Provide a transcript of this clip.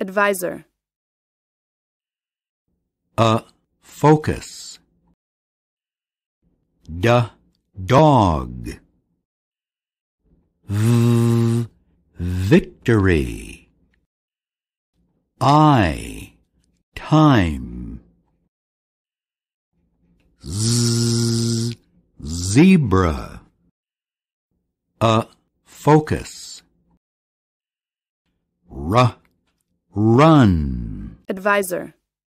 Advisor. A focus. The dog. V victory. I time. Z zebra. A focus. R Run. Advisor.